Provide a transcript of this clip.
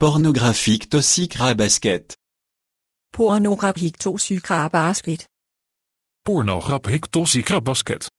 Pornographique basket. Pornographique basket. Pornographique basket.